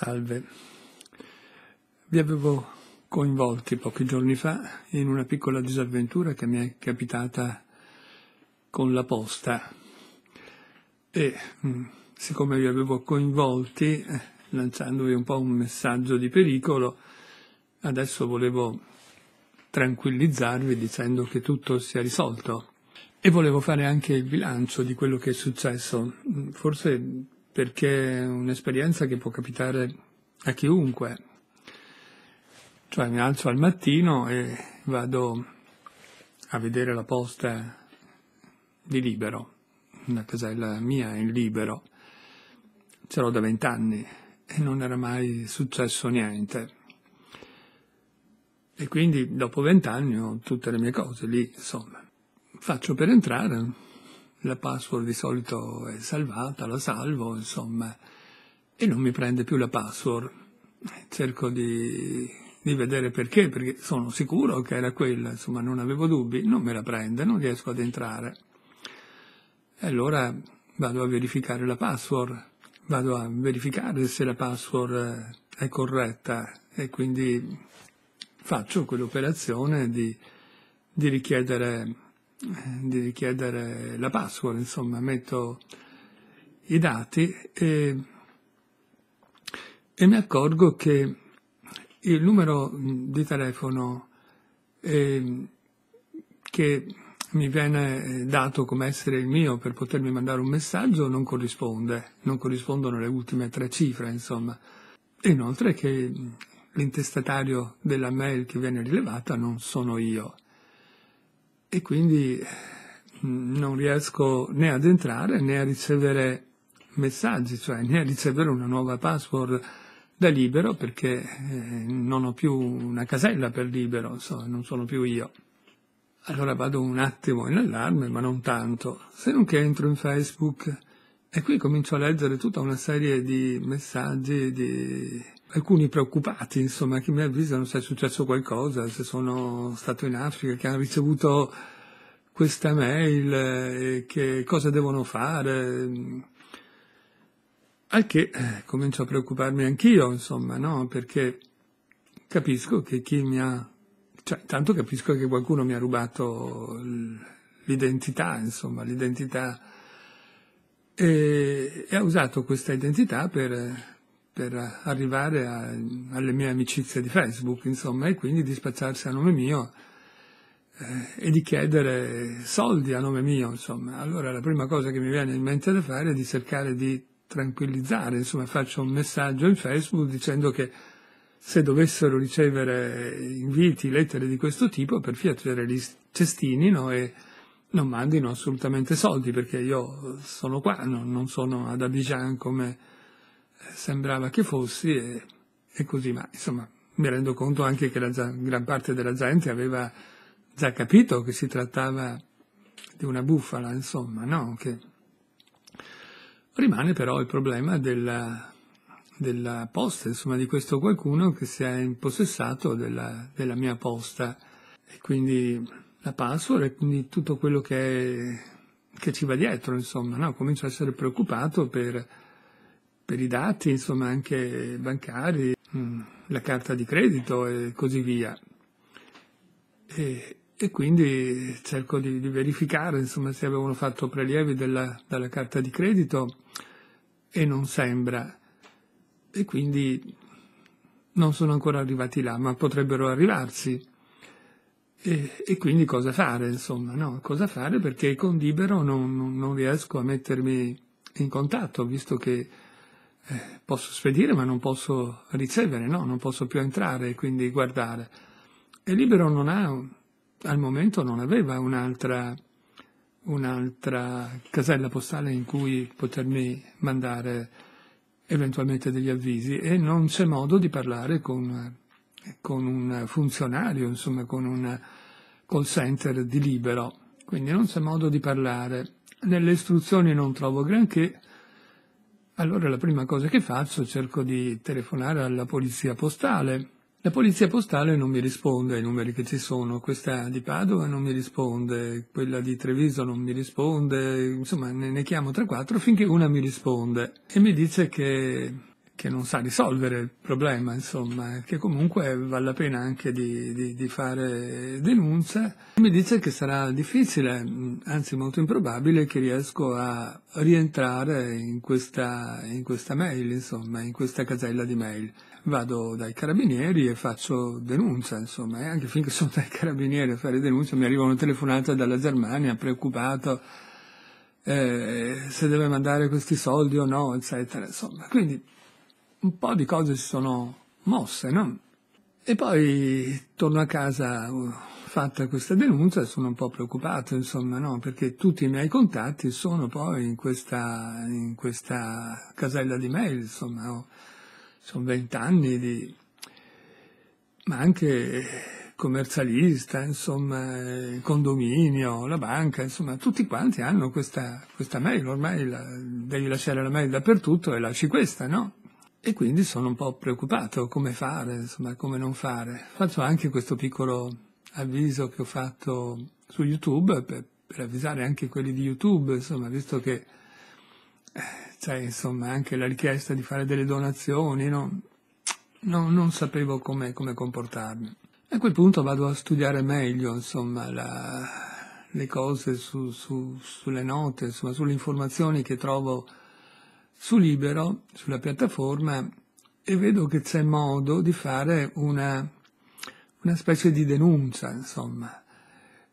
Salve. Vi avevo coinvolti pochi giorni fa in una piccola disavventura che mi è capitata con la posta e mm, siccome vi avevo coinvolti eh, lanciandovi un po' un messaggio di pericolo, adesso volevo tranquillizzarvi dicendo che tutto sia risolto e volevo fare anche il bilancio di quello che è successo. Mm, forse perché è un'esperienza che può capitare a chiunque. Cioè mi alzo al mattino e vado a vedere la posta di libero, una casella mia in libero, ce l'ho da vent'anni e non era mai successo niente. E quindi dopo vent'anni ho tutte le mie cose lì, insomma. Faccio per entrare, la password di solito è salvata, la salvo, insomma, e non mi prende più la password. Eh, cerco di, di vedere perché, perché sono sicuro che era quella, insomma, non avevo dubbi, non me la prende, non riesco ad entrare. E allora vado a verificare la password, vado a verificare se la password eh, è corretta e quindi faccio quell'operazione di, di richiedere di richiedere la password, insomma, metto i dati e, e mi accorgo che il numero di telefono eh, che mi viene dato come essere il mio per potermi mandare un messaggio non corrisponde, non corrispondono le ultime tre cifre, insomma. E inoltre che l'intestatario della mail che viene rilevata non sono io e quindi mm, non riesco né ad entrare né a ricevere messaggi, cioè né a ricevere una nuova password da libero perché eh, non ho più una casella per libero, so, non sono più io. Allora vado un attimo in allarme, ma non tanto, se non che entro in Facebook e qui comincio a leggere tutta una serie di messaggi, di alcuni preoccupati, insomma, che mi avvisano se è successo qualcosa, se sono stato in Africa, che hanno ricevuto questa mail, eh, e che cosa devono fare. Al che eh, comincio a preoccuparmi anch'io, insomma, no? Perché capisco che chi mi ha... Cioè, tanto capisco che qualcuno mi ha rubato l'identità, insomma, l'identità... E, e ha usato questa identità per per arrivare a, alle mie amicizie di Facebook, insomma, e quindi di spacciarsi a nome mio eh, e di chiedere soldi a nome mio, insomma. Allora la prima cosa che mi viene in mente da fare è di cercare di tranquillizzare, insomma, faccio un messaggio in Facebook dicendo che se dovessero ricevere inviti, lettere di questo tipo, per Fiat li cestinino e non mandino assolutamente soldi perché io sono qua, non, non sono ad Abidjan come sembrava che fossi e, e così, ma insomma mi rendo conto anche che la, gran parte della gente aveva già capito che si trattava di una bufala, insomma, no? Che rimane però il problema della, della posta, insomma, di questo qualcuno che si è impossessato della, della mia posta e quindi la password e quindi tutto quello che, è, che ci va dietro, insomma, no? Comincio a essere preoccupato per per i dati, insomma anche bancari, mm, la carta di credito e così via. E, e quindi cerco di, di verificare insomma, se avevano fatto prelievi della, dalla carta di credito e non sembra. E quindi non sono ancora arrivati là, ma potrebbero arrivarci. E, e quindi cosa fare, insomma, no? Cosa fare perché con Libero non, non riesco a mettermi in contatto, visto che posso spedire ma non posso ricevere, no? non posso più entrare e quindi guardare. E Libero non ha, al momento non aveva un'altra, un'altra casella postale in cui potermi mandare eventualmente degli avvisi e non c'è modo di parlare con, con un funzionario, insomma con un call center di Libero, quindi non c'è modo di parlare. Nelle istruzioni non trovo granché, allora la prima cosa che faccio cerco di telefonare alla polizia postale. La polizia postale non mi risponde ai numeri che ci sono, questa di Padova non mi risponde, quella di Treviso non mi risponde, insomma ne, ne chiamo 3-4 finché una mi risponde e mi dice che che non sa risolvere il problema, insomma, eh, che comunque vale la pena anche di, di, di fare denuncia. Mi dice che sarà difficile, anzi molto improbabile, che riesco a rientrare in questa, in questa mail, insomma, in questa casella di mail. Vado dai carabinieri e faccio denuncia, insomma, e anche finché sono dai carabinieri a fare denuncia mi arriva una telefonata dalla Germania, preoccupato, eh, se deve mandare questi soldi o no, eccetera, insomma. Quindi un po' di cose si sono mosse, no? E poi torno a casa fatta questa denuncia sono un po' preoccupato, insomma, no? Perché tutti i miei contatti sono poi in questa, in questa casella di mail, insomma, oh, sono vent'anni di... ma anche commercialista, insomma, condominio, la banca, insomma, tutti quanti hanno questa, questa mail, ormai la, devi lasciare la mail dappertutto e lasci questa, no? E quindi sono un po' preoccupato come fare, insomma, come non fare. Faccio anche questo piccolo avviso che ho fatto su YouTube per, per avvisare anche quelli di YouTube, insomma, visto che eh, c'è insomma, anche la richiesta di fare delle donazioni, no? No, non sapevo come, come, comportarmi. A quel punto vado a studiare meglio, insomma, la, le cose su, su, sulle note, insomma, sulle informazioni che trovo su Libero, sulla piattaforma, e vedo che c'è modo di fare una, una specie di denuncia, insomma,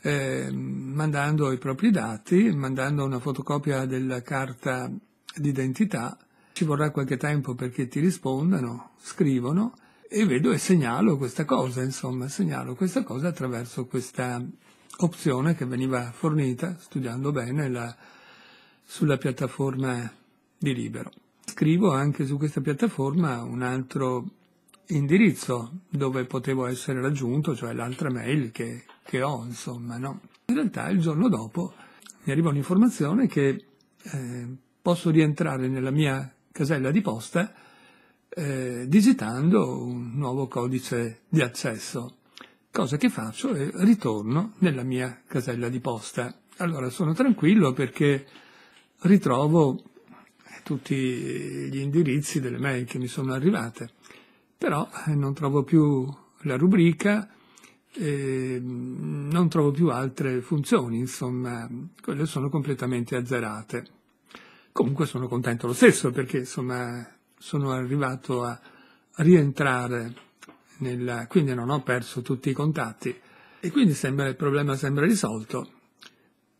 eh, mandando i propri dati, mandando una fotocopia della carta d'identità. Ci vorrà qualche tempo perché ti rispondano, scrivono e vedo e segnalo questa cosa, insomma, segnalo questa cosa attraverso questa opzione che veniva fornita, studiando bene la, sulla piattaforma di libero. Scrivo anche su questa piattaforma un altro indirizzo dove potevo essere raggiunto, cioè l'altra mail che, che ho, insomma, no? In realtà il giorno dopo mi arriva un'informazione che eh, posso rientrare nella mia casella di posta eh, digitando un nuovo codice di accesso, cosa che faccio e ritorno nella mia casella di posta. Allora sono tranquillo perché ritrovo tutti gli indirizzi delle mail che mi sono arrivate, però eh, non trovo più la rubrica, eh, non trovo più altre funzioni, insomma, quelle sono completamente azzerate. Comunque sono contento lo stesso perché insomma sono arrivato a rientrare nella, quindi non ho perso tutti i contatti e quindi sembra, il problema sembra risolto.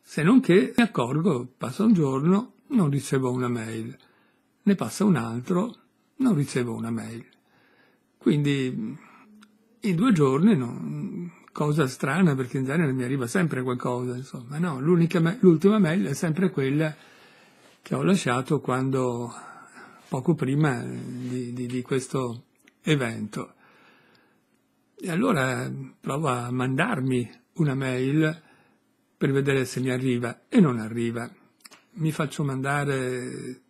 Se non che mi accorgo, passa un giorno non ricevo una mail, ne passa un altro, non ricevo una mail. Quindi in due giorni, no, cosa strana perché in genere mi arriva sempre qualcosa, insomma, no, l'ultima mail è sempre quella che ho lasciato quando, poco prima di, di, di questo evento. E allora provo a mandarmi una mail per vedere se mi arriva e non arriva mi faccio mandare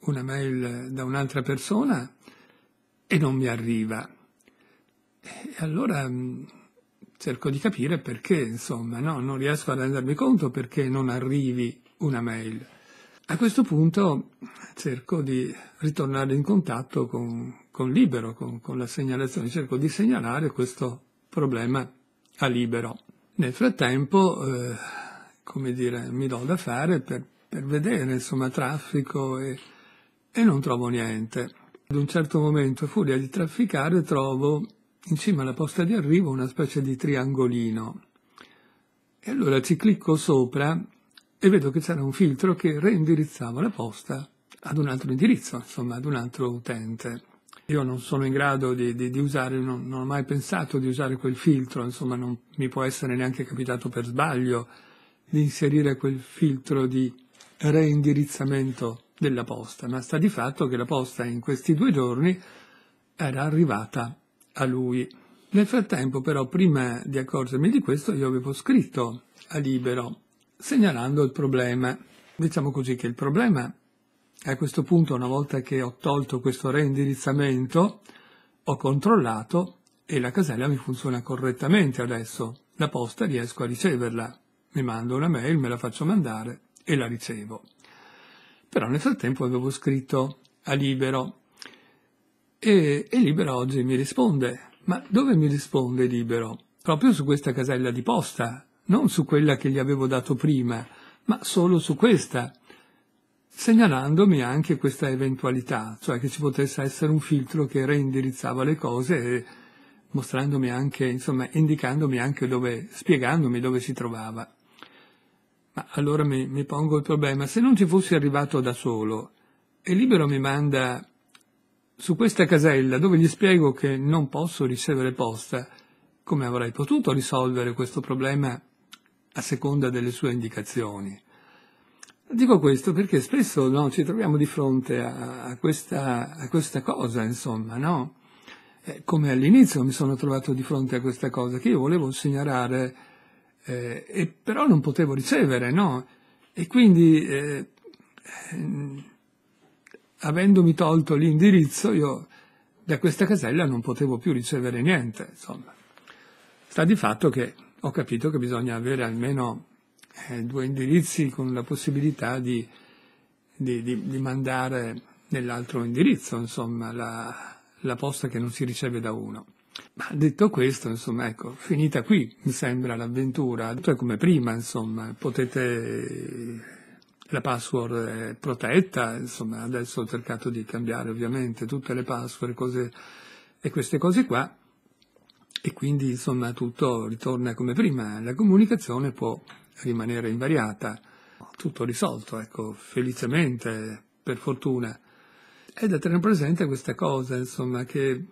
una mail da un'altra persona e non mi arriva. E allora mm, cerco di capire perché, insomma, no, non riesco a rendermi conto perché non arrivi una mail. A questo punto cerco di ritornare in contatto con, con Libero, con, con la segnalazione, cerco di segnalare questo problema a Libero. Nel frattempo, eh, come dire, mi do da fare per per vedere, insomma, traffico e, e non trovo niente. Ad un certo momento, a furia di trafficare, trovo in cima alla posta di arrivo una specie di triangolino. E allora ci clicco sopra e vedo che c'era un filtro che reindirizzava la posta ad un altro indirizzo, insomma, ad un altro utente. Io non sono in grado di, di, di usare, non, non, ho mai pensato di usare quel filtro, insomma, non mi può essere neanche capitato per sbaglio di inserire quel filtro di reindirizzamento della posta, ma sta di fatto che la posta in questi due giorni era arrivata a lui. Nel frattempo però, prima di accorgermi di questo, io avevo scritto a Libero segnalando il problema. Diciamo così che il problema a questo punto, una volta che ho tolto questo reindirizzamento, ho controllato e la casella mi funziona correttamente adesso. La posta riesco a riceverla. Mi mando una mail, me la faccio mandare e la ricevo. Però nel frattempo avevo scritto a Libero e, e Libero oggi mi risponde. Ma dove mi risponde Libero? Proprio su questa casella di posta, non su quella che gli avevo dato prima, ma solo su questa, segnalandomi anche questa eventualità, cioè che ci potesse essere un filtro che reindirizzava le cose mostrandomi anche, insomma, indicandomi anche dove, spiegandomi dove si trovava. Ma allora mi, mi pongo il problema, se non ci fossi arrivato da solo e Libero mi manda su questa casella dove gli spiego che non posso ricevere posta, come avrei potuto risolvere questo problema a seconda delle sue indicazioni? Dico questo perché spesso no, ci troviamo di fronte a, a, questa, a questa, cosa, insomma, no? eh, come all'inizio mi sono trovato di fronte a questa cosa, che io volevo segnalare eh, e però non potevo ricevere, no? E quindi, eh, eh, avendomi tolto l'indirizzo, io da questa casella non potevo più ricevere niente, insomma. Sta di fatto che ho capito che bisogna avere almeno eh, due indirizzi con la possibilità di, di, di, di mandare nell'altro indirizzo, insomma, la, la posta che non si riceve da uno. Ma detto questo, insomma, ecco, finita qui, mi sembra l'avventura, tutto è come prima, insomma, potete la password è protetta, insomma, adesso ho cercato di cambiare ovviamente tutte le password cose, e queste cose qua, e quindi insomma tutto ritorna come prima, la comunicazione può rimanere invariata, tutto risolto, ecco, felicemente, per fortuna. È da tenere presente questa cosa, insomma, che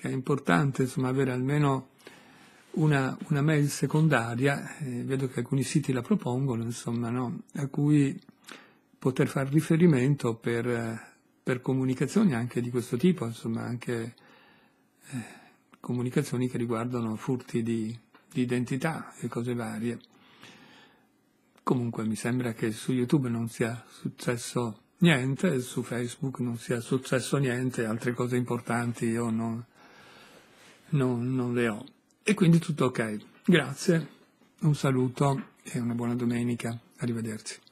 che è importante insomma, avere almeno una, una mail secondaria, eh, vedo che alcuni siti la propongono, insomma, no? a cui poter fare riferimento per, eh, per, comunicazioni anche di questo tipo, insomma, anche eh, comunicazioni che riguardano furti di, di identità e cose varie. Comunque mi sembra che su YouTube non sia successo niente, su Facebook non sia successo niente, altre cose importanti io non, non, non le ho. E quindi tutto ok. Grazie, un saluto e una buona domenica. Arrivederci.